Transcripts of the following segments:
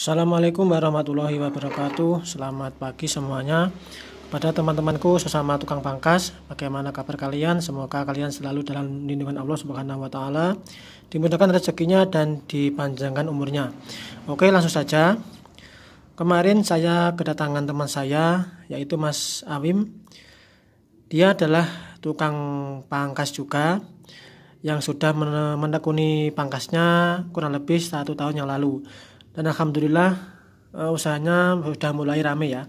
Assalamualaikum warahmatullahi wabarakatuh. Selamat pagi semuanya. Pada teman-temanku sesama tukang pangkas, bagaimana kabar kalian? Semoga kalian selalu dalam lindungan Allah Subhanahu wa taala, dimudahkan rezekinya dan dipanjangkan umurnya. Oke, langsung saja. Kemarin saya kedatangan teman saya yaitu Mas Awim. Dia adalah tukang pangkas juga yang sudah menekuni pangkasnya kurang lebih satu tahun yang lalu dan alhamdulillah uh, usahanya sudah mulai rame ya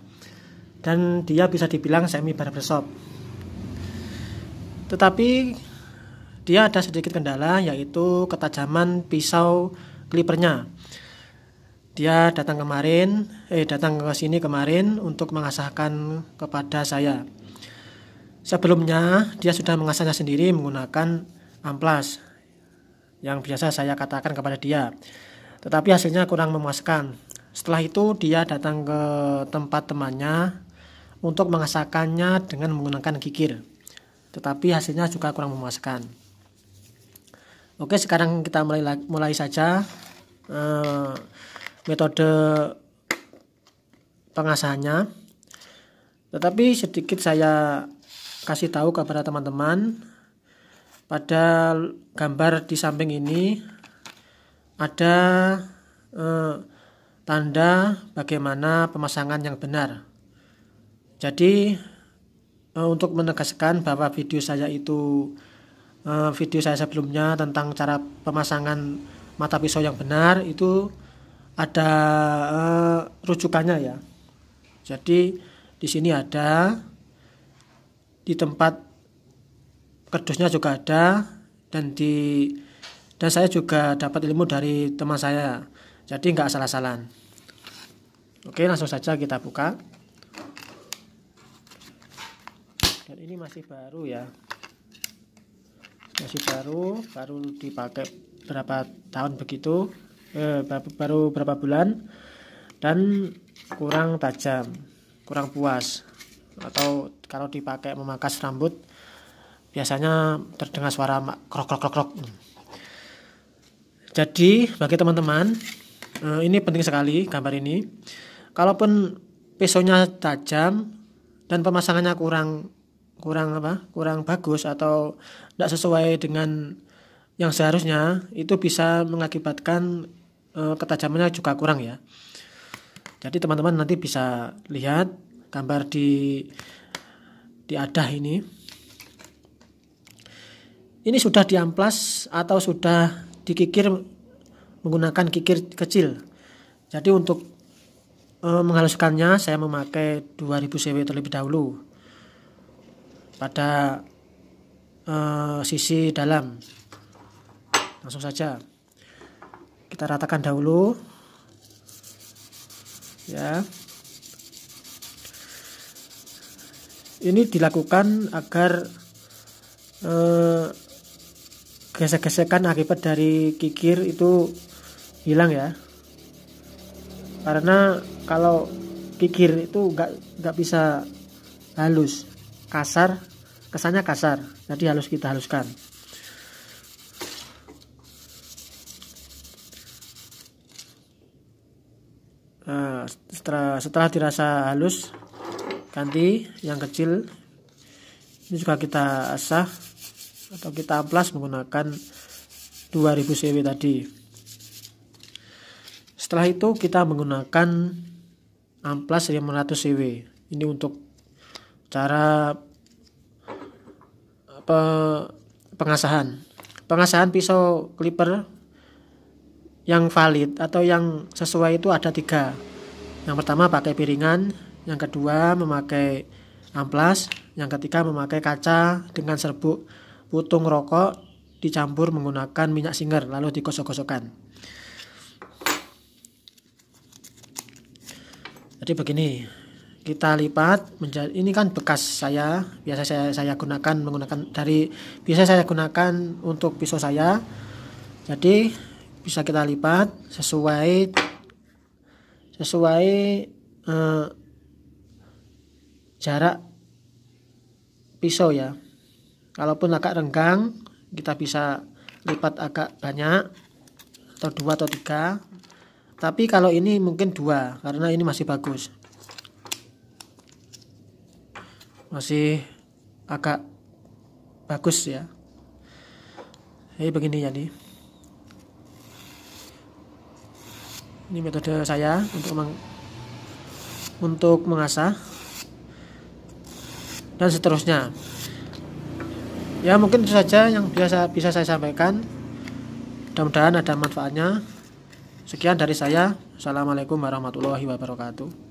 dan dia bisa dibilang semi barbershop tetapi dia ada sedikit kendala yaitu ketajaman pisau klipernya dia datang kemarin eh datang ke sini kemarin untuk mengasahkan kepada saya sebelumnya dia sudah mengasahnya sendiri menggunakan amplas yang biasa saya katakan kepada dia tetapi hasilnya kurang memuaskan. Setelah itu dia datang ke tempat temannya untuk mengasakannya dengan menggunakan kikir. Tetapi hasilnya juga kurang memuaskan. Oke, sekarang kita mulai mulai saja uh, metode pengasahannya. Tetapi sedikit saya kasih tahu kepada teman-teman pada gambar di samping ini ada eh, tanda bagaimana pemasangan yang benar. Jadi eh, untuk menegaskan bahwa video saya itu eh, video saya sebelumnya tentang cara pemasangan mata pisau yang benar itu ada eh, rujukannya ya. Jadi di sini ada di tempat kerdusnya juga ada dan di dan saya juga dapat ilmu dari teman saya jadi nggak salah-salahan oke langsung saja kita buka dan ini masih baru ya masih baru baru dipakai berapa tahun begitu eh, baru berapa bulan dan kurang tajam kurang puas atau kalau dipakai memangkas rambut biasanya terdengar suara krok krok krok krok jadi bagi teman-teman eh, ini penting sekali gambar ini. Kalaupun pisaunya tajam dan pemasangannya kurang kurang apa? kurang bagus atau tidak sesuai dengan yang seharusnya itu bisa mengakibatkan eh, ketajamannya juga kurang ya. Jadi teman-teman nanti bisa lihat gambar di di adah ini. Ini sudah diamplas atau sudah dikikir menggunakan kikir kecil. Jadi untuk e, menghaluskannya saya memakai 2000 cw terlebih dahulu pada e, sisi dalam. Langsung saja kita ratakan dahulu. Ya. Ini dilakukan agar e, gesek-gesekan akibat dari kikir itu hilang ya karena kalau kikir itu nggak nggak bisa halus kasar kesannya kasar jadi halus kita haluskan nah, setelah setelah dirasa halus ganti yang kecil ini juga kita asah atau kita amplas menggunakan 2000 cw tadi setelah itu kita menggunakan amplas 500 cw ini untuk cara apa, pengasahan pengasahan pisau clipper yang valid atau yang sesuai itu ada tiga yang pertama pakai piringan yang kedua memakai amplas yang ketiga memakai kaca dengan serbuk putung rokok dicampur menggunakan minyak singer lalu dikosok-kosokkan. Jadi begini, kita lipat menjadi ini kan bekas saya biasa saya saya gunakan menggunakan dari biasa saya gunakan untuk pisau saya jadi bisa kita lipat sesuai sesuai eh, jarak pisau ya kalaupun agak renggang kita bisa lipat agak banyak atau dua atau tiga tapi kalau ini mungkin dua karena ini masih bagus masih agak bagus ya ini begini ya nih ini metode saya untuk meng untuk mengasah dan seterusnya ya mungkin itu saja yang biasa bisa saya sampaikan mudah-mudahan ada manfaatnya sekian dari saya assalamualaikum warahmatullahi wabarakatuh